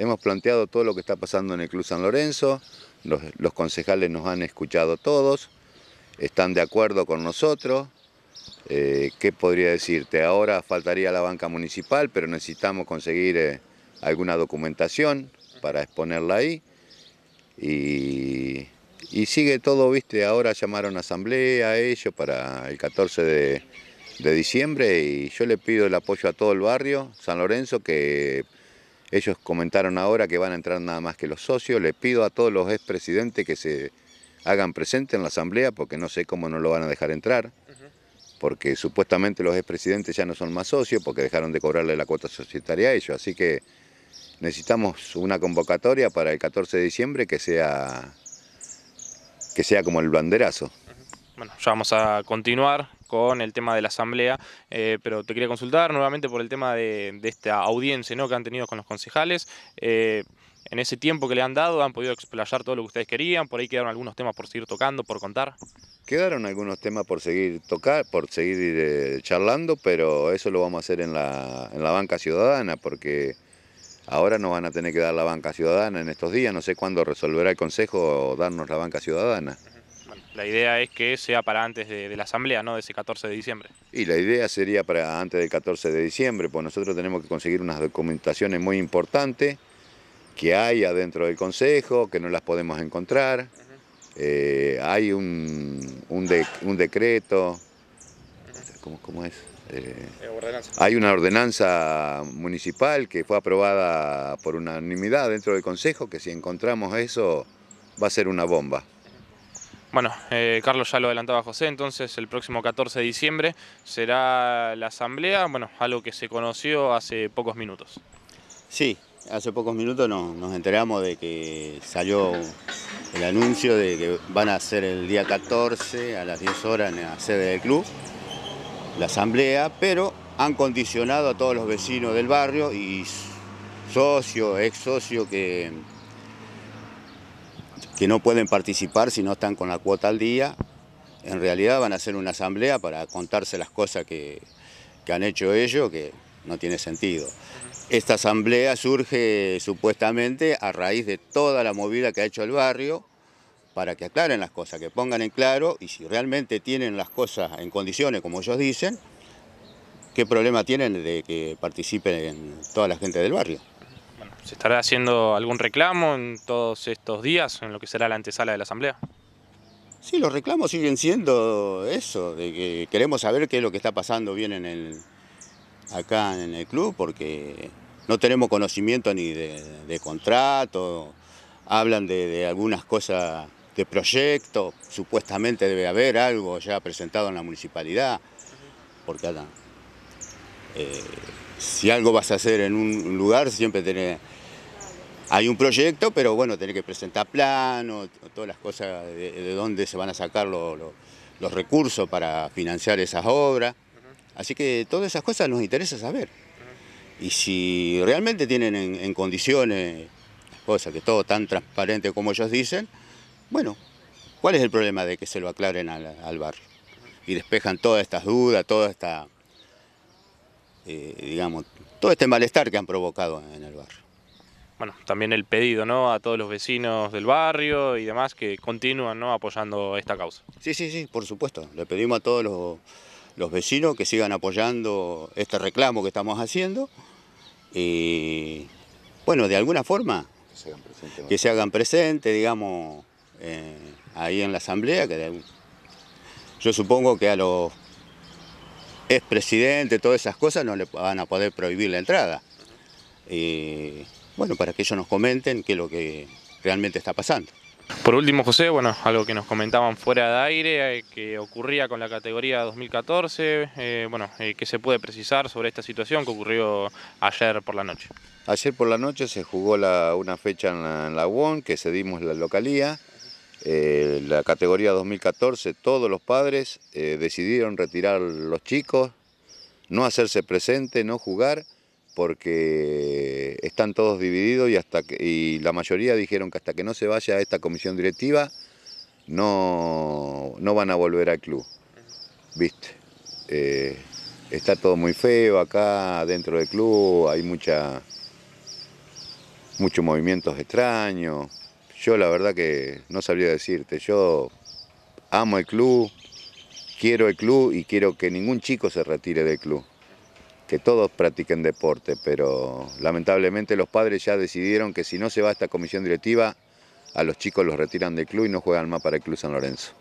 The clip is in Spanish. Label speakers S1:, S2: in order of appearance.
S1: Hemos planteado todo lo que está pasando en el Club San Lorenzo, los, concejales nos han escuchado todos, están de acuerdo con nosotros. Eh, ¿Qué podría decirte? Ahora faltaría la banca municipal, pero necesitamos conseguir eh, alguna documentación para exponerla ahí. Y, sigue todo, viste, ahora llamaron a asamblea, ellos, para el 14 de, de diciembre y yo le pido el apoyo a todo el barrio, San Lorenzo, que ellos comentaron ahora que van a entrar nada más que los socios. Les pido a todos los expresidentes que se hagan presentes en la asamblea porque no sé cómo no lo van a dejar entrar. Porque supuestamente los expresidentes ya no son más socios porque dejaron de cobrarle la cuota societaria a ellos. Así que necesitamos una convocatoria para el 14 de diciembre que sea, que sea como el banderazo.
S2: Bueno, ya vamos a continuar con el tema de la asamblea, eh, pero te quería consultar nuevamente por el tema de, esta audiencia ¿no? que han tenido con los concejales. Eh, en ese tiempo que le han dado, han podido explayar todo lo que ustedes querían, por ahí quedaron algunos temas por seguir tocando, por contar.
S1: Quedaron algunos temas por seguir tocar, por seguir eh, charlando, pero eso lo vamos a hacer en la, en la banca ciudadana, porque ahora nos van a tener que dar la banca ciudadana en estos días, no sé cuándo resolverá el Consejo darnos la banca ciudadana
S2: la idea es que sea para antes de, la asamblea, ¿no? De ese 14 de diciembre.
S1: Y la idea sería para antes del 14 de diciembre, pues nosotros tenemos que conseguir unas documentaciones muy importantes que hay adentro del Consejo, que no las podemos encontrar. Eh, hay un, decreto, ¿cómo, es? Eh, hay una ordenanza municipal que fue aprobada por unanimidad dentro del Consejo, que si encontramos eso va a ser una bomba.
S2: Bueno, eh, Carlos ya lo adelantaba José, entonces el próximo 14 de diciembre será la asamblea, bueno, algo que se conoció hace pocos minutos.
S3: Sí, hace pocos minutos nos enteramos de que salió el anuncio de que van a ser el día 14 a las 10 horas en la sede del club, la asamblea, pero han condicionado a todos los vecinos del barrio y socios, ex socios que que no pueden participar si no están con la cuota al día. En realidad van a hacer una asamblea para contarse las cosas que, han hecho ellos, que no tiene sentido. Esta asamblea surge supuestamente a raíz de toda la movida que ha hecho el barrio para que aclaren las cosas, que pongan en claro y si realmente tienen las cosas en condiciones como ellos dicen, qué problema tienen de que participen toda la gente del barrio.
S2: ¿Se estará haciendo algún reclamo en todos estos días, en lo que será la antesala de la Asamblea?
S3: Sí, los reclamos siguen siendo eso, de que queremos saber qué es lo que está pasando bien en el, acá en el club, porque no tenemos conocimiento ni de, contrato, hablan de, algunas cosas de proyecto, supuestamente debe haber algo ya presentado en la municipalidad, porque eh, si algo vas a hacer en un lugar, siempre hay un proyecto, pero bueno, tenés que presentar plano, todas las cosas de, dónde se van a sacar los recursos para financiar esas obras. Así que todas esas cosas nos interesa saber. Y si realmente tienen en, condiciones las cosas, que todo tan transparente como ellos dicen, bueno, ¿cuál es el problema de que se lo aclaren al, al barrio? Y despejan todas estas dudas, toda esta... Eh, digamos, todo este malestar que han provocado en el barrio.
S2: Bueno, también el pedido ¿no? a todos los vecinos del barrio y demás que continúan apoyando esta causa.
S3: Sí, sí, sí, por supuesto. Le pedimos a todos los, vecinos que sigan apoyando este reclamo que estamos haciendo. Y bueno, de alguna forma que se hagan presentes, presente, digamos, eh, ahí en la asamblea. Que yo supongo que a los es presidente, todas esas cosas, no le van a poder prohibir la entrada. bueno, para que ellos nos comenten qué es lo que realmente está pasando.
S2: Por último, José, bueno, algo que nos comentaban fuera de aire, eh, que ocurría con la categoría 2014, eh, bueno, eh, ¿qué se puede precisar sobre esta situación que ocurrió ayer por la noche?
S1: Ayer por la noche se jugó una fecha en la, en UON, que cedimos la localía, eh, la categoría 2014, todos los padres eh, decidieron retirar los chicos, no hacerse presente, no jugar, porque están todos divididos y, hasta la mayoría dijeron que hasta que no se vaya a esta comisión directiva no, van a volver al club. ¿Viste? Eh, está todo muy feo acá dentro del club, hay mucha, muchos movimientos extraños yo la verdad que no sabría decirte, yo amo el club, quiero el club y quiero que ningún chico se retire del club. Que todos practiquen deporte, pero lamentablemente los padres ya decidieron que si no se va a esta comisión directiva, a los chicos los retiran del club y no juegan más para el Club San Lorenzo.